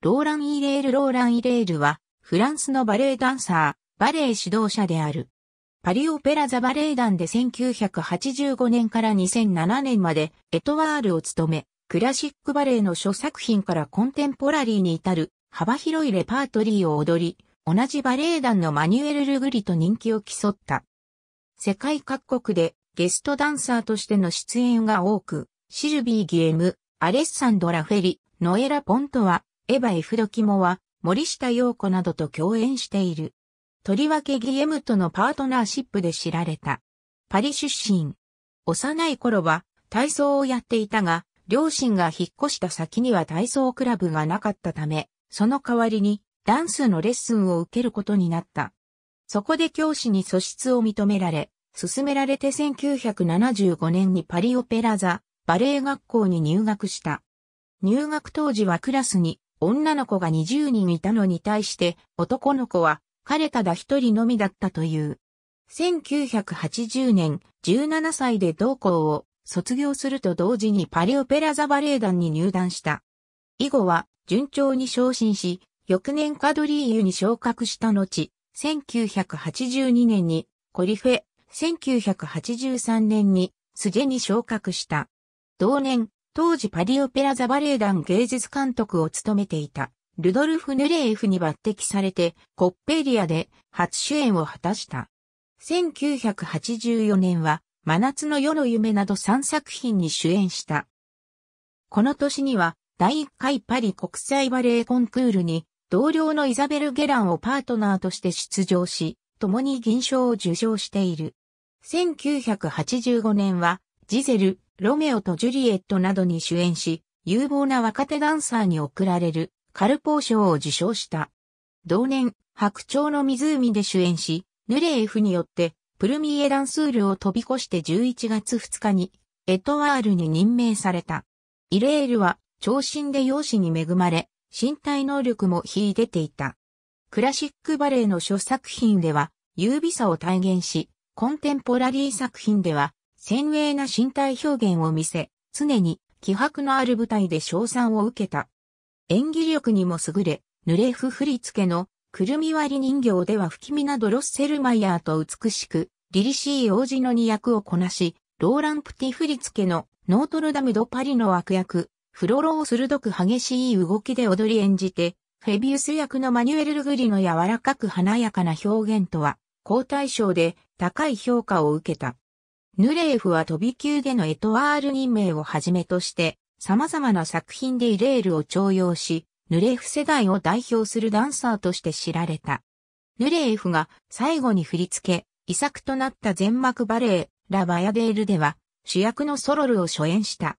ローラン・イレール・ローラン・イレールは、フランスのバレエダンサー、バレエ指導者である。パリオペラザ・バレエ団で1985年から2007年まで、エトワールを務め、クラシックバレエの諸作品からコンテンポラリーに至る、幅広いレパートリーを踊り、同じバレエ団のマニュエル・ルグリと人気を競った。世界各国でゲストダンサーとしての出演が多く、シルビー・ギエム、アレッサンドラ・フェリ、ノエラ・ポントは、エヴァ・エフドキモは、森下陽子などと共演している。とりわけギエムとのパートナーシップで知られた。パリ出身。幼い頃は体操をやっていたが、両親が引っ越した先には体操クラブがなかったため、その代わりにダンスのレッスンを受けることになった。そこで教師に素質を認められ、勧められて1975年にパリオペラ座バレエ学校に入学した。入学当時はクラスに女の子が20人いたのに対して男の子は彼ただ一人のみだったという。1980年17歳で同校を卒業すると同時にパリオペラ座バレエ団に入団した。以後は順調に昇進し、翌年カドリーユに昇格した後、1982年にコリフェ、1983年にスジェに昇格した。同年、当時パリオペラザバレエ団芸術監督を務めていた、ルドルフ・ヌレーフに抜擢されて、コッペリアで初主演を果たした。1984年は、真夏の夜の夢など3作品に主演した。この年には、第1回パリ国際バレエコンクールに、同僚のイザベル・ゲランをパートナーとして出場し、共に銀賞を受賞している。1985年は、ジゼル、ロメオとジュリエットなどに主演し、有望な若手ダンサーに贈られるカルポー賞を受賞した。同年、白鳥の湖で主演し、ヌレエフによってプルミエダンスールを飛び越して11月2日にエトワールに任命された。イレールは長身で容姿に恵まれ、身体能力も秀でていた。クラシックバレエの諸作品では、優美さを体現し、コンテンポラリー作品では、鮮明な身体表現を見せ、常に気迫のある舞台で賞賛を受けた。演技力にも優れ、濡れふ振り付けのくるみ割り人形では不気味なドロッセルマイヤーと美しく、凛々しい王子の二役をこなし、ローランプティ振り付けのノートルダム・ド・パリの悪役、フロロを鋭く激しい動きで踊り演じて、フェビウス役のマニュエル・ルグリの柔らかく華やかな表現とは、交対賞で高い評価を受けた。ヌレーフは飛び級でのエトワール任命をはじめとして、様々な作品でイレールを徴用し、ヌレーフ世代を代表するダンサーとして知られた。ヌレーフが最後に振り付け、遺作となった全幕バレエ、ラ・バヤデールでは、主役のソロルを初演した。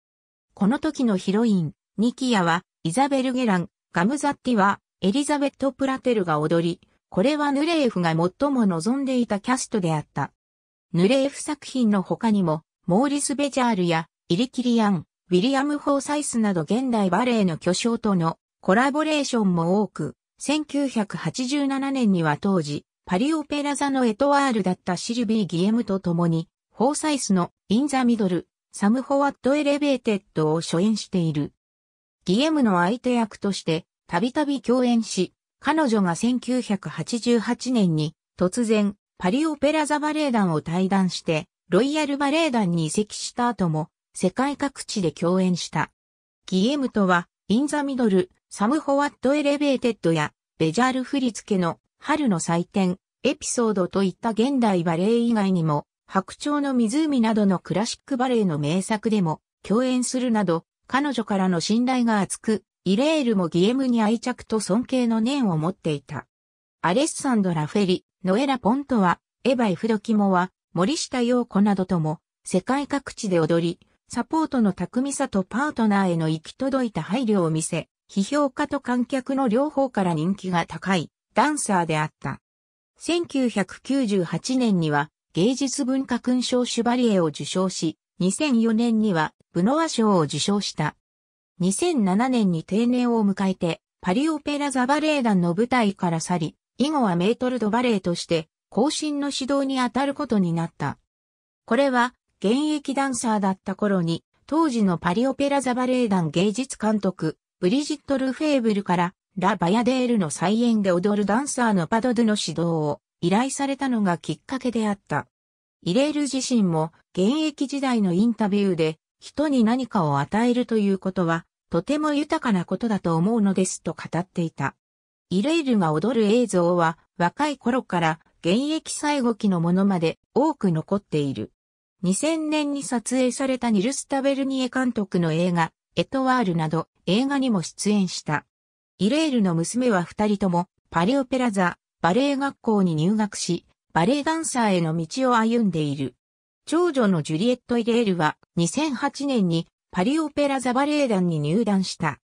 この時のヒロイン、ニキヤは、イザベル・ゲラン、ガムザッティは、エリザベット・プラテルが踊り、これはヌレーフが最も望んでいたキャストであった。ヌレーフ作品の他にも、モーリス・ベジャールや、イリキリアン、ウィリアム・フォーサイスなど現代バレエの巨匠とのコラボレーションも多く、1987年には当時、パリオペラ座のエトワールだったシルビー・ギエムと共に、フォーサイスのイン・ザ・ミドル、サム・フォワット・エレベーテッドを初演している。ギエムの相手役として、たびたび共演し、彼女が1988年に突然パリオペラ座バレエ団を退団して、ロイヤルバレエ団に移籍した後も、世界各地で共演した。ギエムとは、インザミドル、サム・ホワット・エレベーテッドや、ベジャール振付の、春の祭典、エピソードといった現代バレエ以外にも、白鳥の湖などのクラシックバレエの名作でも共演するなど、彼女からの信頼が厚く、イレールもギエムに愛着と尊敬の念を持っていた。アレッサンドラ・フェリ、ノエラ・ポントは、エヴァ・エフドキモは、森下陽子などとも、世界各地で踊り、サポートの巧みさとパートナーへの行き届いた配慮を見せ、批評家と観客の両方から人気が高いダンサーであった。1998年には芸術文化勲章シュバリエを受賞し、2004年にはブノワ賞を受賞した。2007年に定年を迎えてパリオペラザバレエ団の舞台から去り、以後はメートルドバレーとして、後進の指導に当たることになった。これは、現役ダンサーだった頃に、当時のパリオペラザバレエ団芸術監督、ブリジット・ルフェーブルから、ラ・バヤデールの再演で踊るダンサーのパドドゥの指導を依頼されたのがきっかけであった。イレール自身も現役時代のインタビューで人に何かを与えるということはとても豊かなことだと思うのですと語っていた。イレイルが踊る映像は若い頃から現役最後期のものまで多く残っている。2000年に撮影されたニルス・タベルニエ監督の映画、エトワールなど映画にも出演した。イレールの娘は二人ともパリオペラザ、バレエ学校に入学し、バレエダンサーへの道を歩んでいる。長女のジュリエット・イレールは2008年にパリオペラザバレエ団に入団した。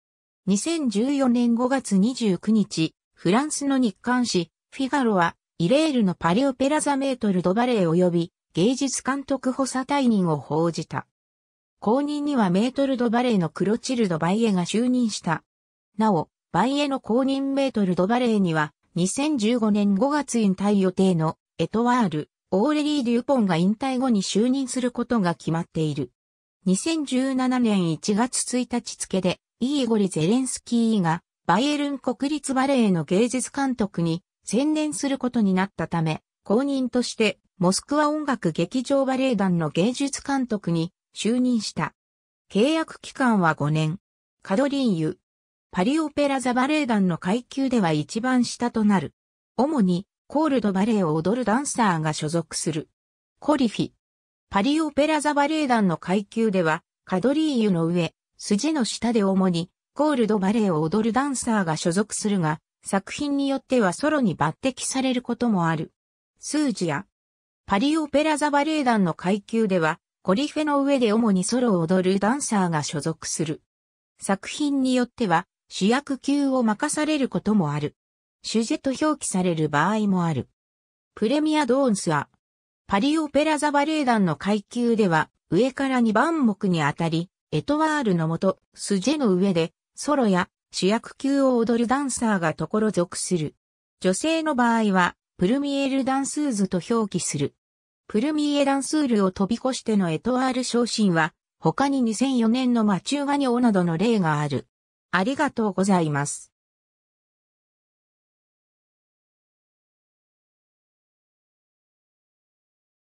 2014年5月29日、フランスの日刊誌、フィガロは、イレールのパリオペラザメートルドバレー及び芸術監督補佐退任を報じた。後任にはメートルドバレーのクロチルド・バイエが就任した。なお、バイエの後任メートルドバレーには、2015年5月引退予定のエトワール、オーレリー・デュポンが引退後に就任することが決まっている。2017年1月1日付でイーゴリ・ゼレンスキーがバイエルン国立バレエの芸術監督に専念することになったため、公認としてモスクワ音楽劇場バレエ団の芸術監督に就任した。契約期間は5年。カドリーユ。パリオペラ座バレエ団の階級では一番下となる。主にコールドバレエを踊るダンサーが所属する。コリフィ。パリオペラ座バレエ団の階級では、カドリーユの上、筋の下で主にゴールドバレーを踊るダンサーが所属するが、作品によってはソロに抜擢されることもある。数字や、パリオペラザバレエ団の階級では、コリフェの上で主にソロを踊るダンサーが所属する。作品によっては、主役級を任されることもある。主ジェと表記される場合もある。プレミアドーンスは、パリオペラザバレエ団の階級では、上から2番目にあたり、エトワールのもと、スジェの上で、ソロや主役級を踊るダンサーがところ属する。女性の場合は、プルミエルダンスーズと表記する。プルミエダンスールを飛び越してのエトワール昇進は、他に2004年のマチューガニオなどの例がある。ありがとうございます。